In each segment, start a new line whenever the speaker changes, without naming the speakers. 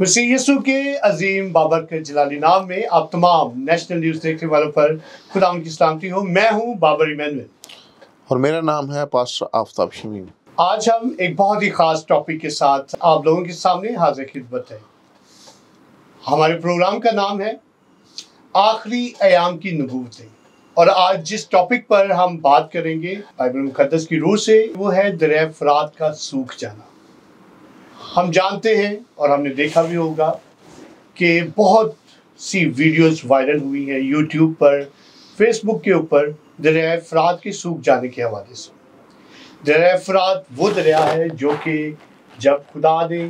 मसी यसु के अजीम बाबर जलाली नाम में आप तमाम नेशनल न्यूज़ देखने वालों पर खुदा उनकी सलामती हो मैं हूँ बाबर इमैनुअल
और मेरा नाम है पास्टर आफताब शमीम
आज हम एक बहुत ही ख़ास टॉपिक के साथ आप लोगों के सामने हाजिर खिदमत है हमारे प्रोग्राम का नाम है आखिरी आयाम की नबूतें और आज जिस टॉपिक पर हम बात करेंगे बाइबल मुकदस की रूह से वो है दरिया फरात का सूख जाना हम जानते हैं और हमने देखा भी होगा कि बहुत सी वीडियोस वायरल हुई हैं यूट्यूब पर फेसबुक के ऊपर दरिया अफराद के सूख जाने के हवाले से दरिया अफराद वो दरिया है जो कि जब खुदा ने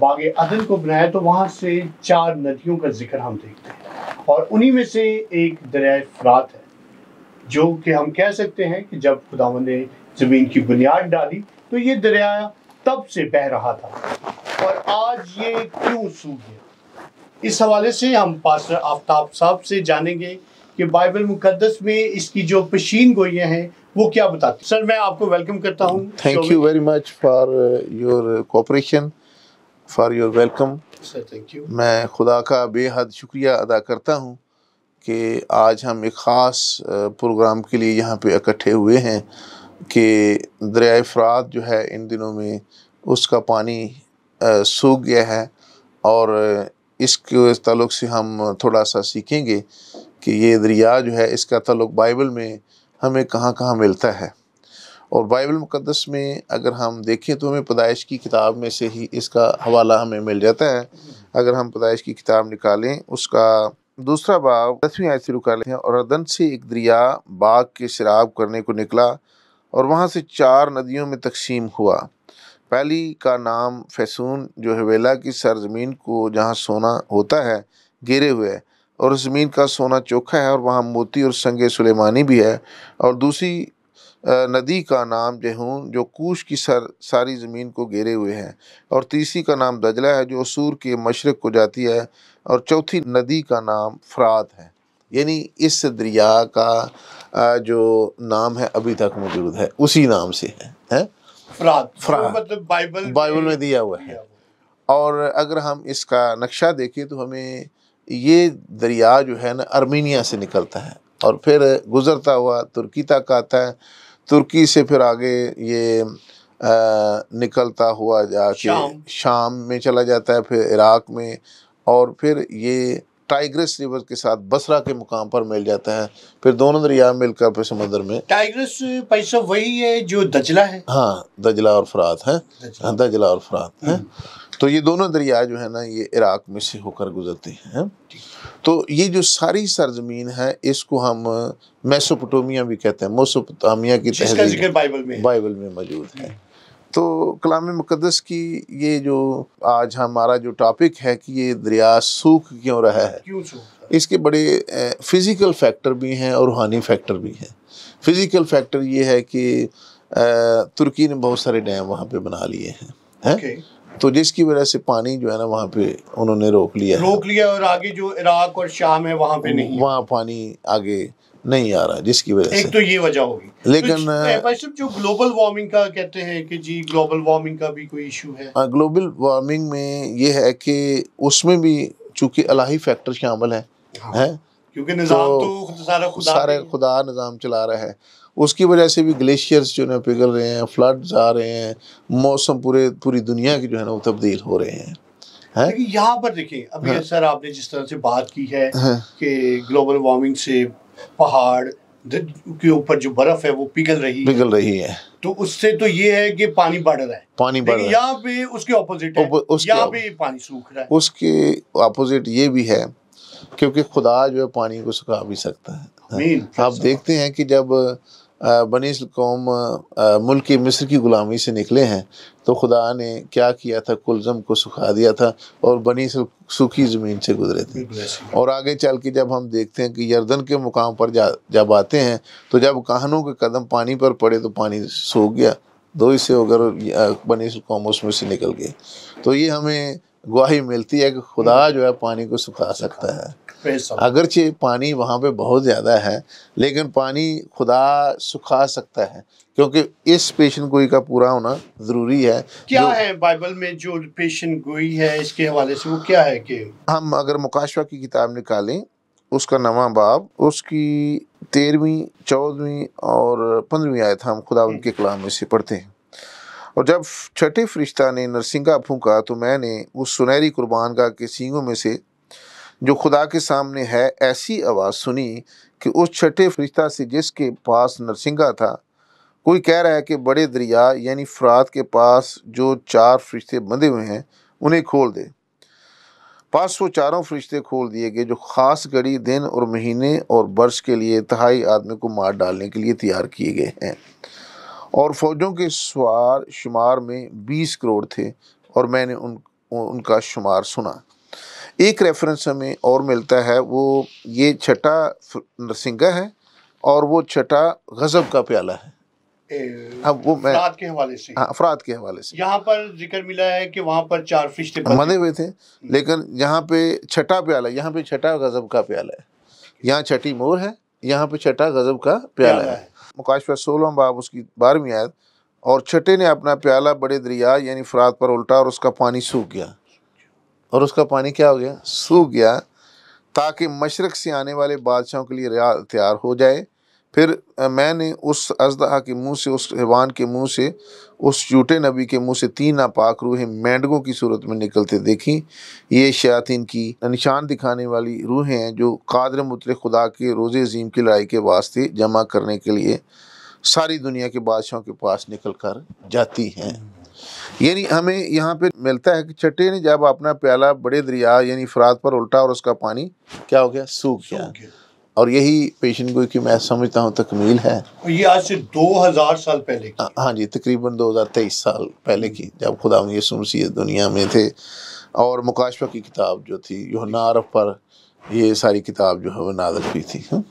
बाग अदन को बनाया तो वहाँ से चार नदियों का जिक्र हम देखते हैं और उन्हीं में से एक दरिया अफरात है जो कि हम कह सकते हैं कि जब खुदा ने ज़मीन की बुनियाद डाली तो ये दरिया तब से बह रहा था और आज ये क्यों सूख गया इस हवाले से हम पास्टर आफ्ताब साहब से जानेंगे कि बाइबल मुकदस में इसकी जो पेशीन गोइयाँ हैं वो क्या बताती सर मैं आपको वेलकम करता हूँ thank you
very much for your cooperation for your welcome sir thank you मैं खुदा का बेहद शुक्रिया अदा करता हूँ कि आज हम एक ख़ास प्रोग्राम uh, के लिए यहाँ पे इकट्ठे हुए हैं कि दरिया फ़रात जो है इन दिनों में उसका पानी सूख गया है और इसके तलुक से हम थोड़ा सा सीखेंगे कि ये दरिया जो है इसका तलुक बाइबल में हमें कहाँ कहाँ मिलता है और बाइबल मुक़दस में अगर हम देखें तो हमें पैदाइश की किताब में से ही इसका हवाला हमें मिल जाता है अगर हम पैदाइश की किताब निकालें उसका दूसरा बाब दसवीं आयत शुरू कर लें और अदन से एक दरिया बाग के शराब करने को निकला और वहाँ से चार नदियों में तकसीम हुआ पहली का नाम फैसून जो हवेला की सरजमीन को जहाँ सोना होता है गिरे हुए और उस ज़मीन का सोना चोखा है और वहाँ मोती और संग सुलेमानी भी है और दूसरी नदी का नाम जहून जो कूश की सर सारी ज़मीन को घेरे हुए हैं और तीसरी का नाम दजला है जो असूर के मशरक़ को जाती है और चौथी नदी का नाम फ़रात है यानी इस दरिया का जो नाम है अभी तक मौजूद है उसी नाम से है है? बाइबल मतलब बाइबल में दिया हुआ है और अगर हम इसका नक्शा देखें तो हमें ये दरिया जो है ना अर्मीनिया से निकलता है और फिर गुज़रता हुआ तुर्की तक आता है तुर्की से फिर आगे ये आ, निकलता हुआ जाके शाम।, शाम में चला जाता है फिर इराक़ में और फिर ये टाइग्रेस रिवर के साथ बसरा के मुकाम पर मिल जाता है फिर दोनों दरिया मिलकर फिर समंदर में टाइग्रेस पैसा वही है जो दजला है हाँ दजला और फरात है दजला, हाँ, दजला और फरात है हम्म। तो ये दोनों दरिया जो है ना ये इराक में से होकर गुजरते हैं तो ये जो सारी सरजमीन है इसको हम मैसोपोटोमिया भी कहते हैं मोसोपोटामिया की तहजीब बाइबल में बाइबल में मौजूद है तो कलाम मुकदस की ये जो आज हमारा जो टॉपिक है कि ये दरिया सूख क्यों रहा है क्यों इसके बड़े फिज़िकल फैक्टर भी हैं और रूहानी फैक्टर भी हैं फिज़िकल फैक्टर ये है कि तुर्की ने बहुत सारे डैम वहाँ पे बना लिए हैं है? okay. तो जिसकी वजह से पानी जो है ना वहाँ पे उन्होंने रोक लिया रोक लिया और आगे जो इराक और
शाम है वहाँ पे नहीं वहाँ
पानी आगे नहीं आ रहा जिसकी वजह से एक तो
ये वजह होगी लेकिन तो जो ग्लोबल वार्मिंग का कहते हैं कि जी ग्लोबल वार्मिंग का भी कोई इशू है
ग्लोबल हाँ, वार्मिंग में ये है कि उसमें भी चूंकि अलाही फैक्टर शामिल है हाँ। है क्योंकि निजाम तो, तो सारा खुदा सारे खुदा निज़ाम चला रहा है उसकी वजह से भी ग्लेशियर्स जो है पिघल रहे हैं फ्लड्स आ रहे हैं मौसम पूरे पूरी दुनिया के जो है ना वो तब्दील हो रहे हैं है?
यहाँ पर देखिए अभी हाँ। सर आपने जिस तरह से बात की है हाँ। कि ग्लोबल वार्मिंग से पहाड़ के ऊपर जो बर्फ है वो पिघल रही पिघल रही है तो उससे तो ये है कि पानी बढ़ रहा है
पानी बढ़ रहा है यहाँ
पे उसके ऑपोजिट यहाँ पे पानी सूख रहा है
उसके ऑपोजिट ये भी है क्योंकि खुदा जो है पानी को सुखा भी सकता है आप देखते हैं कि जब बनी कौम मुल्क मिस्र की ग़ुलामी से निकले हैं तो खुदा ने क्या किया था कुलज़म को सुखा दिया था और बनी सूखी ज़मीन से गुजरे थे और आगे चल के जब हम देखते हैं कि यर्दन के मुकाम पर जा जब आते हैं तो जब कहानों के कदम पानी पर पड़े तो पानी सूख गया दो हिस्से होकर बनी कौम उसमें से निकल गए तो ये हमें गवाही मिलती है कि खुदा जो है पानी को सुखा सकता है अगरचे पानी वहाँ पे बहुत ज़्यादा है लेकिन पानी खुदा सुखा सकता है क्योंकि इस पेशन गोई का पूरा होना ज़रूरी है क्या है
बाइबल में जो पेशन गोई है इसके हवाले से वो क्या है कि
हम अगर मुकाशवा की किताब निकालें उसका नवा बाब उसकी तेरहवीं चौदहवीं और पंद्रहवीं आयत हम खुदा उनके कलाम में से पढ़ते हैं और जब छठे फरिश्ता ने नरसिंगा फूका तो मैंने उस सुनहरी कुर्बान का के सींगों में से जो खुदा के सामने है ऐसी आवाज़ सुनी कि उस छठे फरिश्ता से जिसके पास नरसिंगा था कोई कह रहा है कि बड़े दरिया यानी फ़रात के पास जो चार फरिश्ते बंधे हुए हैं उन्हें खोल दे पास वो चारों फरिश्ते खोल दिए गए जो ख़ास घड़ी दिन और महीने और वर्ष के लिए तहाई आदमी को मार डालने के लिए तैयार किए गए हैं और फौजों के सवार शुमार में बीस करोड़ थे और मैंने उन उनका शुमार सुना एक रेफरेंस हमें और मिलता है वो ये छठा नरसिंगा है और वो छठा गज़ब का प्याला है अब हाँ, वो मैं अफराद के हवाले से हाँ अफराद के हवाले से
यहाँ पर जिक्र मिला है कि वहाँ पर चार फरिश्ते बने हुए
थे हम्म। लेकिन यहाँ पे छठा प्याला यहाँ पे छठा गज़ब का प्याला है यहाँ छठी मोर है यहाँ पे छठा गज़ब का प्याला, प्याला है मुकाशवा सोलह बाब उसकी बारहवीं आयत और छठे ने अपना प्याला बड़े दरिया यानी फरात पर उल्टा और उसका पानी सूख गया और उसका पानी क्या हो गया सूख गया ताकि मशरक़ से आने वाले बादशाहों के लिए रिया तैयार हो जाए फिर मैंने उस अजदहा के मुंह से उस हैवान के मुंह से उस झूठे नबी के मुंह से तीन नापाक रूहें मेंढकों की सूरत में निकलते देखी ये शयातीन की निशान दिखाने वाली रूहें हैं जो कादर मुतल खुदा के रोज़े अजीम की लड़ाई के वास्ते जमा करने के लिए सारी दुनिया के बादशाहों के पास निकल कर जाती हैं यानी हमें यहाँ पे मिलता है कि चटे ने जब अपना प्याला बड़े दरिया यानी फरात पर उल्टा और उसका पानी क्या हो गया सूख गया और यही पेशन गोई की मैं समझता हूँ तकमील है ये आज से 2000 साल पहले की हाँ, हाँ जी तकरीबन 2023 साल पहले की जब खुदा यसू मसीह दुनिया में थे और मुकाशवा की किताब जो थी योहना पर ये सारी किताब जो है वो नाजर हुई थी हुँ?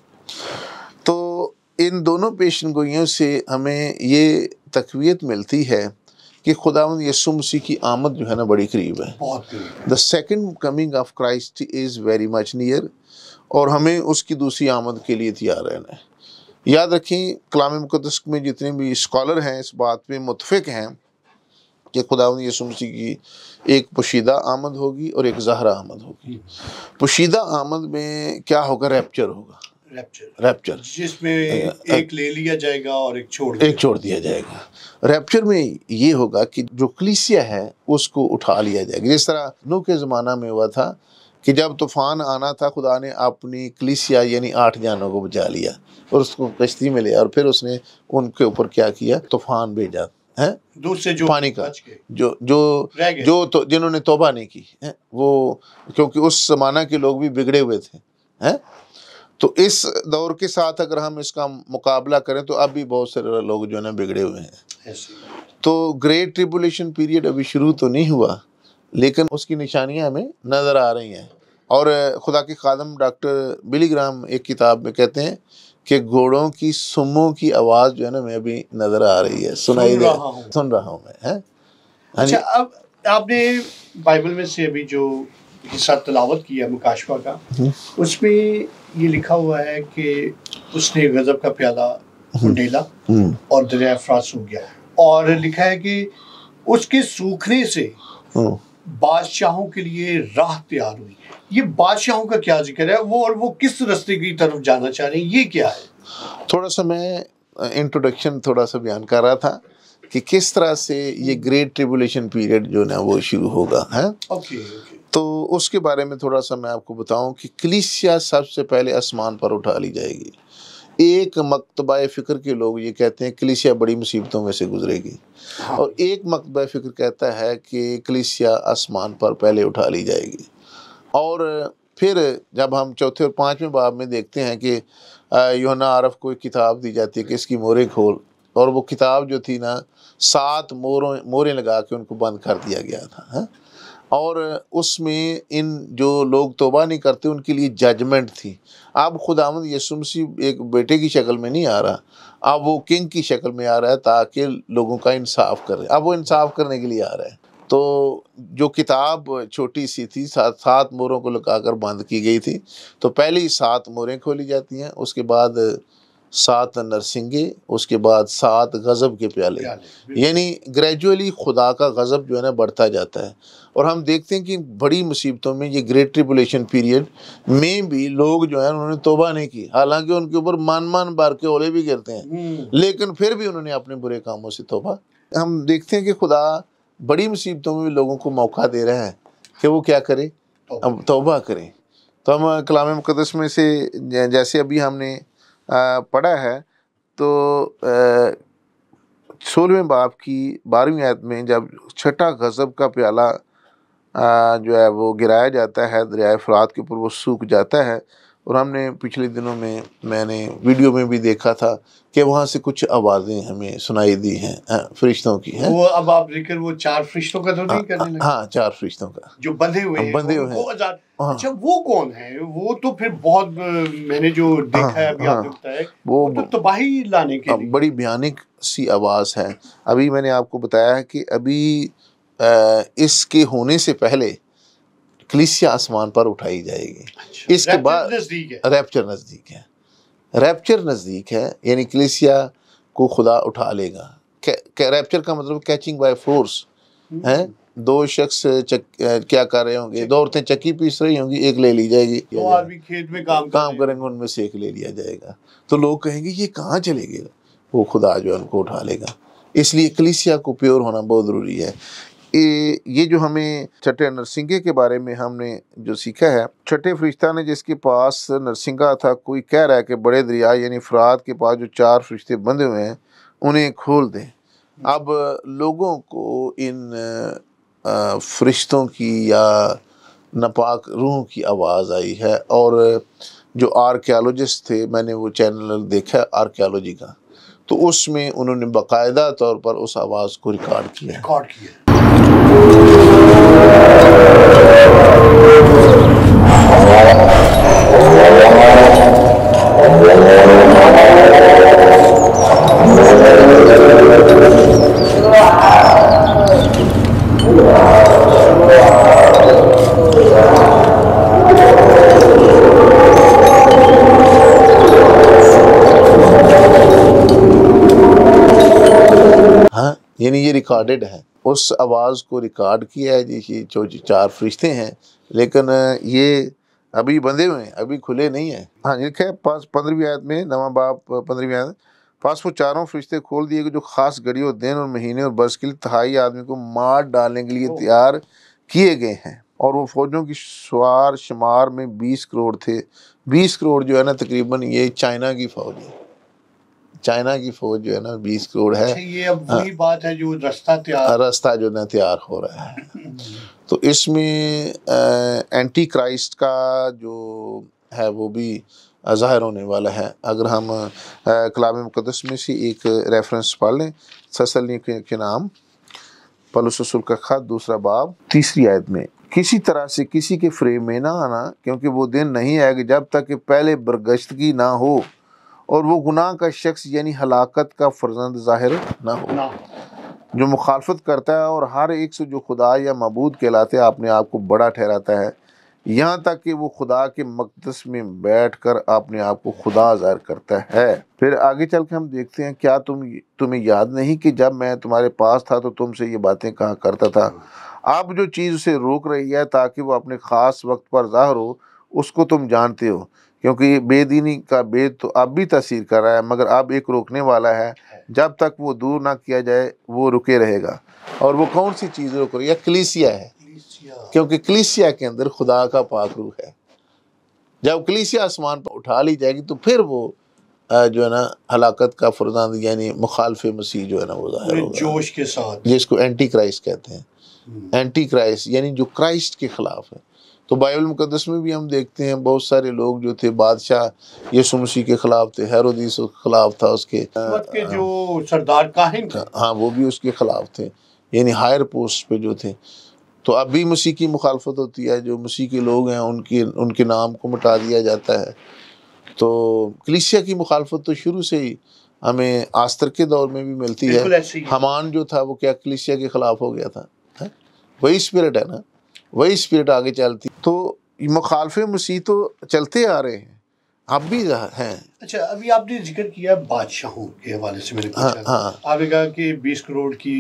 तो इन दोनों पेशन गोइयों से हमें ये तकवीत मिलती है कि खुदावंद यसु मसीह की आमद जो है ना बड़ी करीब है the second coming of Christ is very much near और हमें उसकी दूसरी आमद के लिए तैयार रहना है याद रखें कलाम मुकदस में जितने भी स्कॉलर हैं इस बात में मुतफ़ हैं कि खुदावंद यसु मसीह की एक पोशीदा आमद होगी और एक जहरा आमद होगी पोशीदा आमद में क्या होगा रैप्चर होगा रैप्चर रैप्चर जिसमें एक
ले लिया जाएगा और एक छोड़ एक छोड़ दिया जाएगा
रैप्चर में ये होगा कि जो कलीसिया है उसको उठा लिया जाएगा जिस तरह नू के ज़माना में हुआ था कि जब तूफ़ान आना था खुदा ने अपनी कलीसिया यानी आठ जानों को बचा लिया और उसको कश्ती में लिया और फिर उसने उनके ऊपर क्या किया तूफ़ान भेजा है दूर से जो पानी का जो जो जो तो, जिन्होंने तोबा नहीं की है वो क्योंकि उस जमाना के लोग भी बिगड़े हुए थे हैं तो इस दौर के साथ अगर हम इसका मुकाबला करें तो अब भी बहुत सारे लोग जो है बिगड़े हुए हैं तो ग्रेट ट्रिबुलेशन पीरियड अभी शुरू तो नहीं हुआ लेकिन उसकी निशानियां हमें नज़र आ रही हैं और खुदा के कदम डॉक्टर बिली ग्राम एक किताब में कहते हैं कि घोड़ों की सुमों की आवाज़ जो है ना मैं अभी नज़र आ रही है सुनाई दे सुन रहा हूँ मैं है हाँ अच्छा
अब आपने बाइबल में से अभी जो हिस्सा तलावत किया मुकाशवा का हम्म। उसमें ये लिखा हुआ है कि उसने गजब का प्याला उंडेला हम्म। हम्म। और दरिया फ्रांस सूख गया और लिखा है कि उसके सूखने से हाँ। बादशाहों के लिए राह तैयार हुई ये बादशाहों का क्या जिक्र है वो और वो किस रास्ते की तरफ
जाना चाह रहे हैं ये क्या है थोड़ा सा मैं इंट्रोडक्शन थोड़ा सा बयान कर रहा था कि किस तरह से ये ग्रेट ट्रिबुलेशन पीरियड जो ना वो शुरू होगा है okay, okay. तो उसके बारे में थोड़ा सा मैं आपको बताऊं कि कलिसिया सबसे पहले आसमान पर उठा ली जाएगी एक मकतबा फ़िक्र के लोग ये कहते हैं कलिसिया बड़ी मुसीबतों में से गुजरेगी हाँ। और एक मकतबा फ़िक्र कहता है कि कलिसिया आसमान पर पहले उठा ली जाएगी और फिर जब हम चौथे और पाँचवें बाब में देखते हैं कि योना आरफ को एक किताब दी जाती है कि इसकी मोरें खोल और वो किताब जो थी ना सात मोरों मोरें लगा के उनको बंद कर दिया गया था है? हाँ। और उसमें इन जो लोग तोबा नहीं करते उनके लिए जजमेंट थी अब खुद आमद यसुमसी एक बेटे की शक्ल में नहीं आ रहा अब वो किंग की शक्ल में आ रहा है ताकि लोगों का इंसाफ करे अब वो इंसाफ करने के लिए आ रहा है तो जो किताब छोटी सी थी सात सात मोरों को लगाकर बंद की गई थी तो पहले ही सात मोरें खोली जाती हैं उसके बाद सात नरसिंगे उसके बाद सात गज़ब के प्याले यानी ग्रेजुअली खुदा का गज़ब जो है ना बढ़ता जाता है और हम देखते हैं कि बड़ी मुसीबतों में ये ग्रेट ट्रिपुलेशन पीरियड में भी लोग जो है उन्होंने तोबा नहीं की हालांकि उनके ऊपर मान मान बार के ओले भी गिरते हैं हम्म। लेकिन फिर भी उन्होंने अपने बुरे कामों से तोबा हम देखते हैं कि खुदा बड़ी मुसीबतों में भी लोगों को मौका दे रहा है कि वो क्या करें तोबा करें तो हम कलाम मुकदस में से जैसे अभी हमने पढ़ा है तो सोलहवें बाप की बारहवीं आयत में जब छठा गज़ब का प्याला जो है वो गिराया जाता है दरियाए फ़रात के ऊपर वो सूख जाता है और हमने पिछले दिनों में मैंने वीडियो में भी देखा था कि वहाँ से कुछ आवाज़ें हमें सुनाई दी हैं फरिश्तों की हैं वो
अब आप जिक्र वो चार फरिश्तों का तो नहीं करने लगे हाँ
चार फरिश्तों का
जो बंधे हुए हाँ, बंधे हुए हैं हाँ। अच्छा वो कौन है वो तो फिर बहुत मैंने जो हाँ, देखा है अभी हाँ, है
वो, वो तो तबाही लाने के लिए बड़ी भयानक सी आवाज़ है अभी मैंने आपको बताया कि अभी इसके होने से पहले कलिसिया आसमान पर उठाई जाएगी अच्छा। इसके बाद रैप्चर नज़दीक है रैप्चर नज़दीक है यानी कलिसिया को खुदा उठा लेगा रैप्चर का मतलब कैचिंग बाय फोर्स है दो शख्स क्या कर रहे होंगे दो औरतें चक्की पीस रही होंगी एक ले ली जाएगी दो आदमी खेत में काम काम करेंगे उनमें से एक ले लिया जाएगा तो लोग कहेंगे ये कहाँ चले गए वो खुदा जो है उनको उठा लेगा इसलिए कलिसिया को प्योर होना बहुत ज़रूरी है ये जो हमें छठे नरसिंगे के बारे में हमने जो सीखा है छठे फरिश्ता ने जिसके पास नरसिंगा था कोई कह रहा है कि बड़े दरिया यानी फराद के पास जो चार फरिश्ते बंधे हुए हैं उन्हें खोल दें अब लोगों को इन फरिश्तों की या नपाक रूह की आवाज़ आई है और जो आर्कियालॉजिस्ट थे मैंने वो चैनल देखा आर्कियालॉजी का तो उसमें उन्होंने बाकायदा तौर पर उस आवाज़ को रिकॉर्ड किया रिकॉर्ड किया हाँ, ये रिकॉर्डेड है उस आवाज़ को रिकॉर्ड किया है जैसे जो चार फरिश्ते हैं लेकिन ये अभी बंधे हुए हैं अभी खुले नहीं हैं हाँ ये खैर पाँच पंद्रहवीं आयत में नवा बाप पंद्रहवीं आयत पास वो चारों फरिश्ते खोल दिए जो खास और दिन और महीने और बरस के लिए तहाई आदमी को मार डालने के लिए तैयार किए गए हैं और वो फौजों की शुार शुमार में बीस करोड़ थे बीस करोड़ जो है ना तकरीबन ये चाइना की फौज है चाइना की फौज जो है ना बीस करोड़ है अच्छा, ये अब हाँ। वही
बात है जो रास्ता तैयार हाँ,
रास्ता जो ना तैयार हो रहा है तो इसमें एंटी क्राइस्ट का जो है वो भी ज़ाहिर होने वाला है अगर हम कलाम मुकदस में से एक रेफरेंस पढ़ लें ससलनी के, के नाम पलुस का खत दूसरा बाब तीसरी आयत में किसी तरह से किसी के फ्रेम में ना आना क्योंकि वो दिन नहीं आएगा जब तक कि पहले बरगश्तगी ना हो और वो गुनाह का शख्स यानी हलाकत का फर्जंद ज़ाहिर ना हो जो मुखालफत करता है और हर एक से जो खुदा या मबूद कहलाते हैं अपने आप को बड़ा ठहराता है यहाँ तक कि वो खुदा के मकदस में बैठ कर अपने आप को खुदा ज़ाहिर करता है फिर आगे चल के हम देखते हैं क्या तुम तुम्हें याद नहीं कि जब मैं तुम्हारे पास था तो तुमसे ये बातें कहा करता था आप जो चीज़ उसे रोक रही है ताकि वो अपने ख़ास वक्त पर ज़ाहिर हो उसको तुम जानते हो क्योंकि ये बेदीनी का बेद तो अब भी तसीर कर रहा है मगर अब एक रोकने वाला है जब तक वो दूर ना किया जाए वो रुके रहेगा और वो कौन सी चीज़ रोक रही है कलीसिया है क्योंकि कलीसिया के अंदर खुदा का पाक है जब कलीसिया आसमान पर उठा ली जाएगी तो फिर वो जो है ना हलाकत का फरजान यानी मुखालफ मसीह जो है ना वो जोश के साथ जिसको एंटी क्राइस्ट कहते हैं हम्म। एंटी क्राइस्ट यानी जो क्राइस्ट के ख़िलाफ़ है तो बाइबल मुकदस में भी हम देखते हैं बहुत सारे लोग जो थे बादशाह यीशु मसीह के खिलाफ थे हैरोदीस के खिलाफ था उसके के
जो सरदार काहिन
हाँ वो भी उसके खिलाफ थे यानी हायर पोस्ट पे जो थे तो अब भी मसीह की मुखालफत होती है जो मसीह के लोग हैं उनके उनके नाम को मिटा दिया जाता है तो कलिसिया की मुखालफत तो शुरू से ही हमें आस्तर के दौर में भी मिलती है हमान जो था वो क्या कलिसिया के खिलाफ हो गया था है? वही स्पिरिट है ना वही स्पिरिट आगे चलती तो मुखालफ मसीह तो चलते आ रहे हैं आप भी हैं
अच्छा अभी आपने जिक्र किया बादशाहों के हवाले से मैंने पूछा
हाँ, हाँ।
आपने कहा कि बीस करोड़ की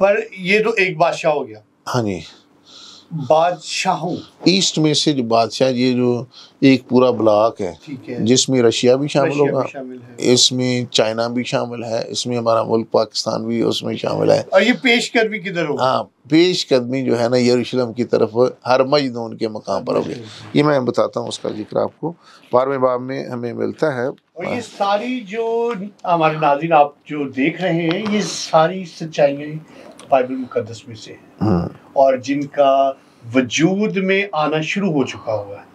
पर ये तो एक बादशाह हो गया हाँ जी बादशाहों
ईस्ट में से जो बादशाह ये जो एक पूरा ब्लॉक है, है। जिसमें रशिया भी शामिल होगा हाँ। इसमें चाइना भी शामिल है इसमें हमारा मुल्क पाकिस्तान भी उसमें शामिल है और
ये पेश कदमी किधर हो हाँ
पेश कदमी जो है ना यरूशलेम की तरफ हर मजदून के मकाम पर होगी अच्छा। ये मैं बताता हूँ उसका जिक्र आपको बारहवें बाब में हमें मिलता है और
ये सारी जो हमारे नाजिन आप जो देख रहे हैं ये सारी सच्चाइयाँ बाइबल मुकदस में से हैं हाँ। और जिनका वजूद में आना शुरू हो चुका हुआ है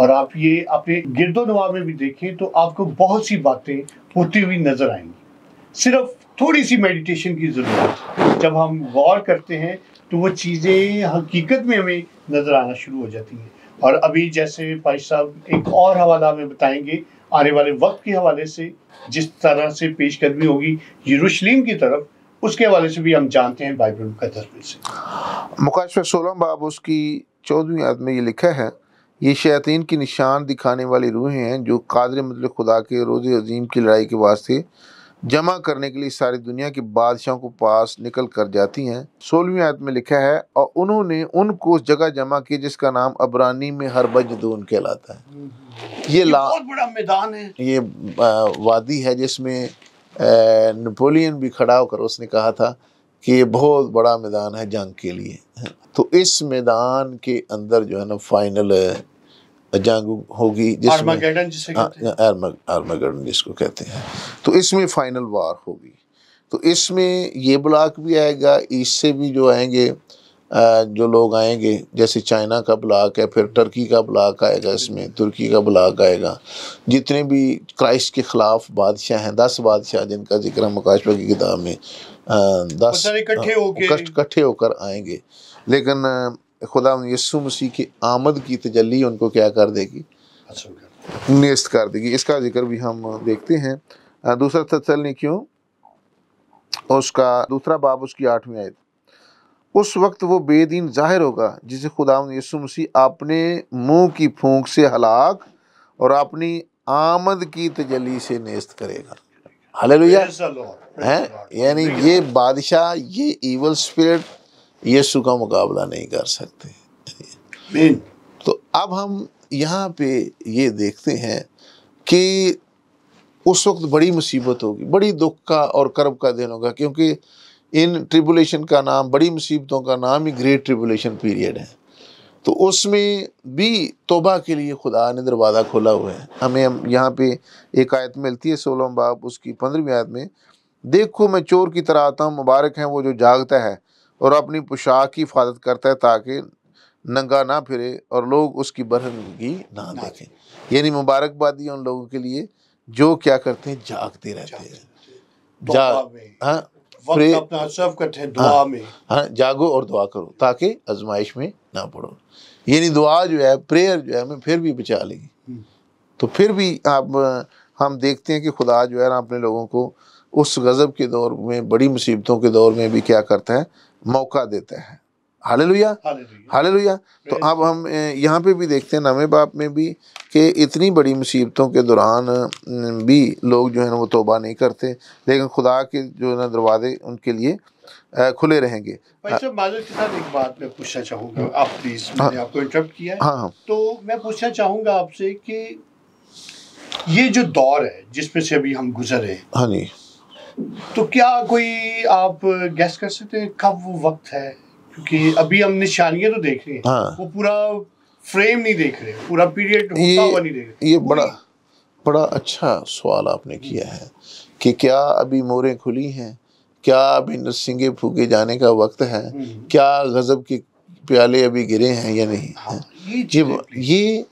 और आप ये अपने गिरदो नवा में भी देखें तो आपको बहुत सी बातें होती हुई नजर आएंगी सिर्फ थोड़ी सी मेडिटेशन की ज़रूरत जब हम गौर करते हैं तो वो चीज़ें हकीकत में हमें नज़र आना शुरू हो जाती हैं और अभी जैसे पाई साहब एक और हवाला में बताएंगे आने वाले वक्त के हवाले से जिस तरह से पेशकदमी होगी यरूशलेम की तरफ उसके हवाले से भी हम जानते हैं बाइबल मुकदस में से
मुकाशफ सोलम बाब उसकी चौदहवीं आदत में ये लिखा है ये शयातीन की निशान दिखाने वाली रूहें हैं जो कादर मतलब खुदा के रोज़ अजीम की लड़ाई के वास्ते जमा करने के लिए सारी दुनिया के बादशाहों को पास निकल कर जाती हैं सोलहवीं आयत में लिखा है और उन्होंने उनको उस जगह जमा की जिसका नाम अबरानी में हरबजदून कहलाता है ये, ये ला बहुत बड़ा मैदान है ये वादी है जिसमें नेपोलियन भी खड़ा होकर उसने कहा था कि ये बहुत बड़ा मैदान है जंग के लिए तो इस मैदान के अंदर जो है ना फाइनल जंग होगी जिसमें हाँ, जिसको कहते हैं तो इसमें फाइनल वार होगी तो इसमें ये ब्लॉक भी आएगा इससे भी जो आएंगे जो लोग आएंगे जैसे चाइना का ब्लाक है फिर टर्की का ब्लाक आएगा इसमें तुर्की का ब्लाक आएगा जितने भी क्राइस्ट के ख़िलाफ़ बादशाह हैं दस बादशाह जिनका जिक्र मुकाशवा की किताब में दस इकट्ठे होकर आएंगे लेकिन खुदा यसु मसीह की आमद की तजली उनको क्या कर देगी अच्छा, नेस्त कर देगी इसका जिक्र भी हम देखते हैं दूसरा तत्सल क्यों उसका दूसरा बाब उसकी आठवीं आयत उस वक्त वो बेदीन ज़ाहिर होगा जिसे खुदा यसु मसीह अपने मुंह की फूंक से हलाक और अपनी आमद की तजली से नेस्त करेगा हले है यानी ये बादशाह ये ईवल स्पिरिट यसु का मुकाबला नहीं कर सकते तो अब हम यहाँ पे ये देखते हैं कि उस वक्त बड़ी मुसीबत होगी बड़ी दुख का और कर्ब का दिन होगा क्योंकि इन ट्रिबुलेशन का नाम बड़ी मुसीबतों का नाम ही ग्रेट ट्रिबुलेशन पीरियड है तो उसमें भी तोबा के लिए खुदा ने दरवाज़ा खोला हुआ है हमें हम यहाँ पे एक आयत मिलती है सोलह बाप उसकी पंद्रहवीं आयत में देखो मैं चोर की तरह आता हूँ मुबारक है वो जो जागता है और अपनी पोशाक की हिफाजत करता है ताकि नंगा ना फिरे और लोग उसकी बरहंगी ना देखें यानी मुबारकबादी उन लोगों के लिए जो क्या करते हैं जागते रहते
हैं जाग हाँ अपना सब हाँ,
हाँ, जागो और दुआ करो ताकि आजमाइश में ना पड़ो यानी दुआ जो है प्रेयर जो है हमें फिर भी बचा लेगी हम्म। तो फिर भी आप हम देखते हैं कि खुदा जो है ना अपने लोगों को उस गज़ब के दौर में बड़ी मुसीबतों के दौर में भी क्या करता है मौका देता है हाले लुया हाले लुया तो अब हम यहाँ पे भी देखते हैं नामे बाप में भी कि इतनी बड़ी मुसीबतों के दौरान भी लोग जो है ना वो तोबा नहीं करते लेकिन खुदा के जो है ना दरवाजे उनके लिए खुले रहेंगे हाँ।
हाँ। हाँ, तो मैं पूछना चाहूंगा आपसे कि ये जो दौर है जिसमें से अभी हम गुजर रहे हाँ जी तो क्या कोई आप गैस कर सकते हैं कब वो वक्त है क्योंकि अभी हम निशानियां तो देख रहे हैं हाँ। वो पूरा फ्रेम नहीं देख रहे पूरा पीरियड होता हुआ नहीं देख
रहे ये बड़ा बड़ा अच्छा सवाल आपने किया है कि क्या अभी मोरें खुली हैं क्या अभी नरसिंगे फूके जाने का वक्त है हम्म। क्या गज़ब के प्याले अभी गिरे हैं या नहीं हाँ, ये, ये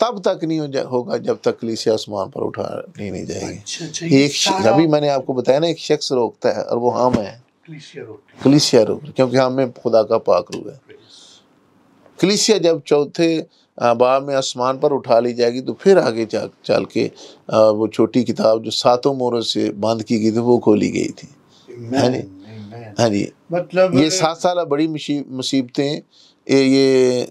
तब तक नहीं होगा जब तक कलीसे आसमान पर उठा नहीं, नहीं जाएगी अच्छा,
अच्छा एक अभी
मैंने आपको बताया ना एक शख्स रोकता है और वो हम हाँ है
कलिसिया
रोड क्योंकि हमें हाँ, खुदा का पाक रूह है कलिसिया जब चौथे बाब में आसमान पर उठा ली जाएगी तो फिर आगे जा चल के वो छोटी किताब जो सातों मोरों से बांध की गई थी वो खोली गई थी है हाँ नी हाँ जी मतलब ये सात साल बड़ी मुसीबतें ये ये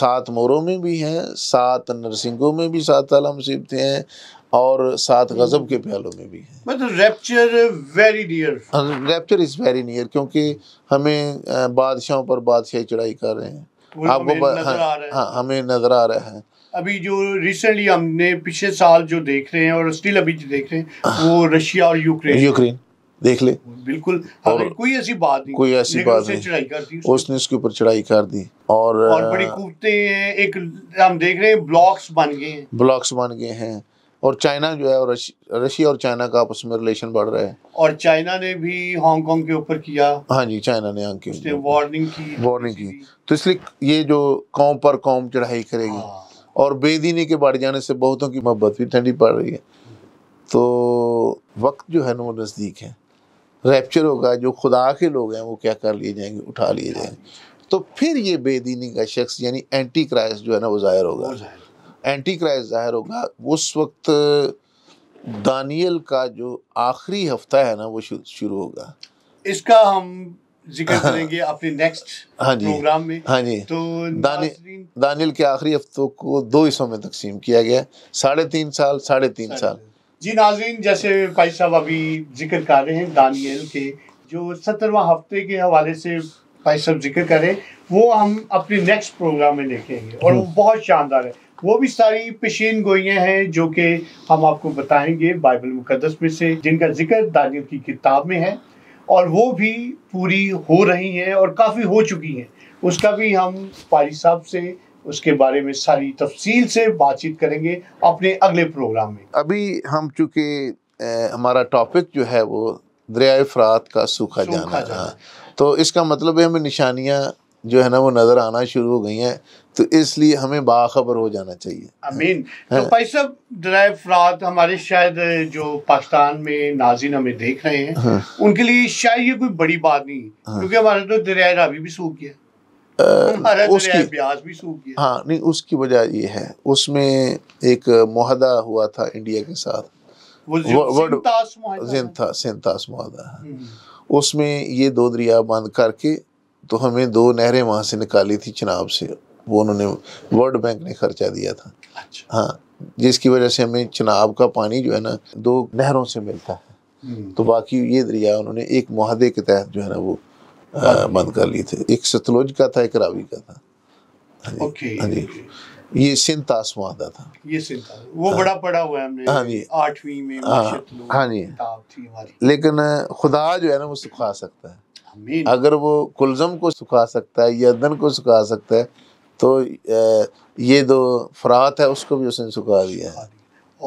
सात मोरों में भी हैं सात नरसिंगों में भी सात साल मुसीबतें हैं और साथ हम्म। गज़ब के प्यालों में भी है मतलब rapture rapture is very near क्योंकि हमें बादशाहों पर बादशाह चढ़ाई कर रहे हैं आपको हमें नजर हाँ, आ रहा है हाँ, हमें नज़र आ रहा है
अभी जो रिसेंटली हमने पिछले साल जो देख रहे हैं और स्टिल अभी जो देख रहे हैं
वो हाँ। रशिया और यूक्रेन यूक्रेन देख ले बिल्कुल और
कोई ऐसी बात नहीं कोई ऐसी बात नहीं
उसने उसके ऊपर चढ़ाई कर दी और और बड़ी
कुवतें हैं एक हम देख रहे हैं ब्लॉक्स बन गए हैं
ब्लॉक्स बन गए हैं और चाइना जो है रशिया और चाइना का आपस में रिलेशन बढ़ रहा है
और चाइना ने भी
हांगकांग के ऊपर किया हाँ जी चाइना ने हांगकांग
वार्निंग की
वार्निंग की तो इसलिए ये जो कौम पर कौम चढ़ाई करेगी हाँ। और बेदीनी के बढ़ जाने से बहुतों की मोहब्बत भी ठंडी पड़ रही है तो वक्त जो है ना वो नज़दीक है रैप्चर होगा जो खुदा के लोग हैं वो क्या कर लिए जाएंगे उठा लिए जाएंगे हाँ तो फिर ये बेदीनी का शख्स यानी एंटी क्राइस्ट जो है ना वो ज़ाहिर होगा एंटी क्राइस ज़ाहिर होगा उस वक्त दानियल का जो आखिरी हफ्ता है ना वो शुरू होगा
इसका हम जिक्र हाँ, हाँ। करेंगे अपने नेक्स्ट हाँ जी प्रोग्राम में हाँ
जी तो दानि, दानियल के आखिरी हफ्तों को दो हिस्सों में तकसीम किया गया साढ़े तीन साल साढ़े तीन साल
जी नाजरीन जैसे भाई साहब अभी जिक्र कर रहे हैं दानियल के जो सत्रवा हफ्ते के हवाले से भाई साहब जिक्र करें वो हम अपने नेक्स्ट प्रोग्राम में देखेंगे और वो हम्म। बहुत शानदार है वो भी सारी पेशीन गोइयाँ हैं जो कि हम आपको बताएंगे बाइबल मुकदस में से जिनका जिक्र दानियल की किताब में है और वो भी पूरी हो रही हैं और काफ़ी हो चुकी हैं उसका भी हम पारी साहब से उसके बारे में सारी तफसील से बातचीत करेंगे अपने अगले प्रोग्राम में
अभी हम चूँकि हमारा टॉपिक जो है वो दरियाए फ़रात का सूखा, सूखा जाना, जाना। हाँ। तो इसका मतलब है हमें निशानियाँ जो है ना वो नज़र आना शुरू हो गई हैं तो इसलिए हमें बाखबर हो जाना चाहिए अमीन तो भाई
साहब ड्राई फ्रात हमारे शायद जो पाकिस्तान में नाजिन हमें देख रहे हैं हाँ। उनके लिए शायद ये कोई बड़ी बात नहीं हाँ। क्योंकि हमारा तो दरिया रावी भी सूख गया
तो उसकी
भी सूख गया हाँ
नहीं उसकी वजह ये है उसमें एक मुहदा हुआ था इंडिया के साथ
वर्ड
सिंतास माहदा उसमें ये दो दरिया बंद करके तो हमें दो नहरें वहाँ से निकाली थी चनाब से वो उन्होंने वर्ल्ड बैंक ने खर्चा दिया था अच्छा। हाँ जिसकी वजह से हमें चनाब का पानी जो है ना दो नहरों से मिलता है हम्म। तो बाकी ये दरिया उन्होंने एक माहदे के तहत जो है ना वो बंद कर लिए थे एक सतलुज का था एक रावी का था हाँ जी हाँ ये सिंध तास था
ये सिंध वो हाँ। बड़ा पड़ा हुआ है हाँ जी आठवीं में हाँ,
हाँ जी लेकिन खुदा जो है ना वो सुखा सकता है अगर वो कुलजम को सुखा सकता है यदन को सुखा सकता है तो ये दो फरात है उसको भी उसने सुखा दिया है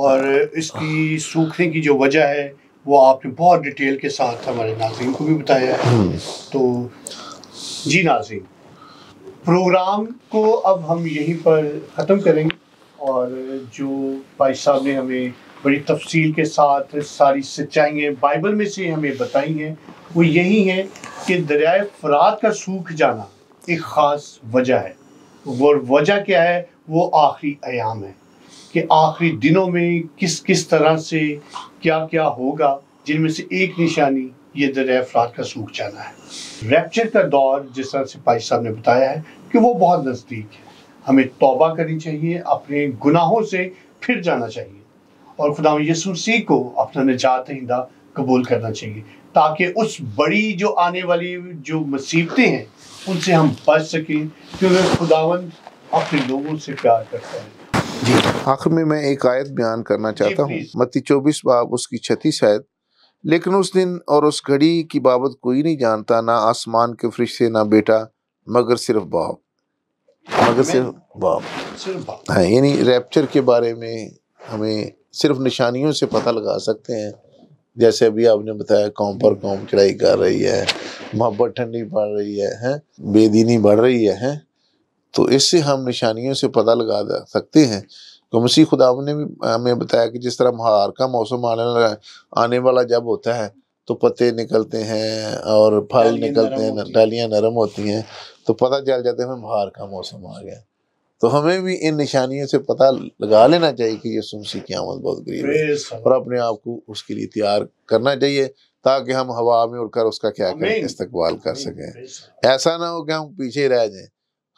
और इसकी सूखने की जो वजह है वो आपने बहुत डिटेल के साथ हमारे नाजरन को भी बताया है हम्म। तो जी नाजिम प्रोग्राम को अब हम यहीं पर ख़त्म करेंगे और जो भाई साहब ने हमें बड़ी तफसील के साथ सारी सच्चाइयाँ बाइबल में से हमें बताई हैं वो यही हैं कि दरियाए फरात का सूख जाना एक ख़ास वजह है वो वजह क्या है वो आखिरी आयाम है कि आखिरी दिनों में किस किस तरह से क्या क्या होगा जिनमें से एक निशानी ये दरिया फरात का सूख जाना है रैप्चर का दौर जिस तरह से पाई साहब ने बताया है कि वो बहुत नज़दीक है हमें तोबा करनी चाहिए अपने गुनाहों से फिर जाना चाहिए और खुदा यसूसी को अपना निजात हिंदा कबूल करना चाहिए ताकि उस बड़ी जो आने वाली जो मुसीबतें हैं उनसे हम बच सकें क्योंकि खुदावन अपने लोगों से प्यार करता है
जी आखिर में मैं एक आयत बयान करना चाहता हूँ मत्ती चौबीस बाब उसकी छत्तीस आयत लेकिन उस दिन और उस घड़ी की बाबत कोई नहीं जानता ना आसमान के फरिश्ते ना बेटा मगर सिर्फ बाप मगर सिर्फ बाप सिर्फ बाप हाँ यानी रैप्चर के बारे में हमें सिर्फ निशानियों से पता लगा सकते हैं जैसे अभी आपने बताया कौम पर कौम चढ़ाई कर रही है मोहब्बत ठंडी पड़ रही है है बेदीनी बढ़ रही है है तो इससे हम निशानियों से पता लगा सकते हैं तो मसीह खुदा ने भी हमें बताया कि जिस तरह महार का मौसम आने आने वाला जब होता है तो पत्ते निकलते हैं और फल निकलते हैं डालियाँ नरम होती हैं तो पता चल जाता है महार का मौसम आ गया तो हमें भी इन निशानियों से पता लगा लेना चाहिए कि ये मसीह की आमद बहुत गरीब है और अपने आप को उसके लिए तैयार करना चाहिए ताकि हम हवा में उड़कर उसका क्या करें इस्तकबाल कर सकें ऐसा ना हो कि हम पीछे रह जाएं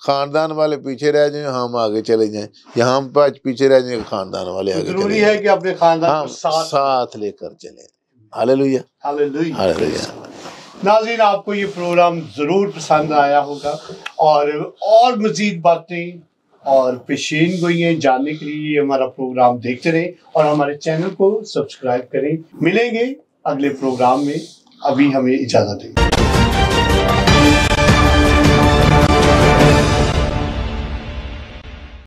खानदान वाले पीछे रह जाएं हम आगे चले जाएं या हम पाँच पीछे रह जाएं खानदान वाले तो आगे जरूरी
है कि अपने खानदान साथ,
साथ लेकर चलें हालेलुया हालेलुया
आपको ये प्रोग्राम ज़रूर पसंद आया होगा और और मज़ीद बातें और पेशेन गोइए जानने के लिए हमारा प्रोग्राम देखते रहें और हमारे चैनल को सब्सक्राइब करें मिलेंगे अगले प्रोग्राम में अभी हमें इजाज़त दें